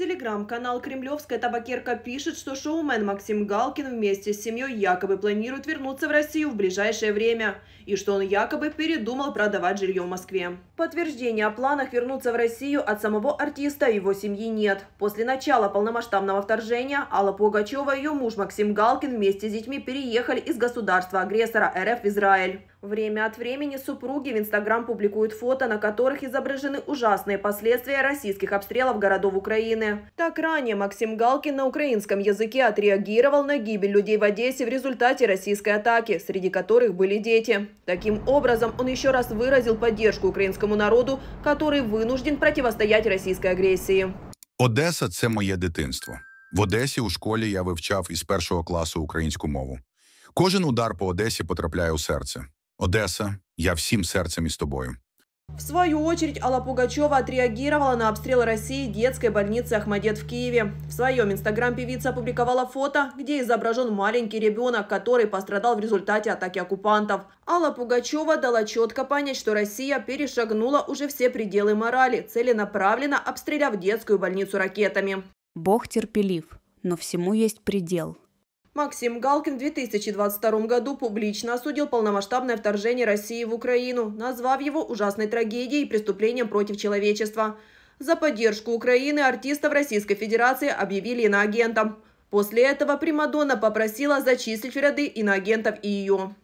Телеграм-канал «Кремлевская табакерка» пишет, что шоумен Максим Галкин вместе с семьей якобы планирует вернуться в Россию в ближайшее время, и что он якобы передумал продавать жилье в Москве. Подтверждения о планах вернуться в Россию от самого артиста и его семьи нет. После начала полномасштабного вторжения Алла Пугачева и ее муж Максим Галкин вместе с детьми переехали из государства-агрессора РФ в Израиль. Время от времени супруги в Инстаграм публикуют фото, на которых изображены ужасные последствия российских обстрелов городов Украины. Так ранее Максим Галкин на украинском языке отреагировал на гибель людей в Одессе в результате российской атаки, среди которых были дети. Таким образом, он еще раз выразил поддержку украинскому народу, который вынужден противостоять российской агрессии. Одесса – это моє детство. В Одессе у школе я вивчав из первого класса українську мову. Кожен удар по Одессе потрапляє у серце. Одеса, я всім серцем с тобою. В свою очередь, Алла Пугачева отреагировала на обстрел России детской больницы Ахмадет в Киеве. В своем инстаграм певица опубликовала фото, где изображен маленький ребенок, который пострадал в результате атаки оккупантов. Алла Пугачева дала четко понять, что Россия перешагнула уже все пределы морали, целенаправленно обстреляв детскую больницу ракетами. Бог терпелив, но всему есть предел – Максим Галкин в 2022 году публично осудил полномасштабное вторжение России в Украину, назвав его ужасной трагедией и преступлением против человечества. За поддержку Украины артистов Российской Федерации объявили иноагентом. После этого Примадонна попросила зачислить в ряды иноагентов и ее.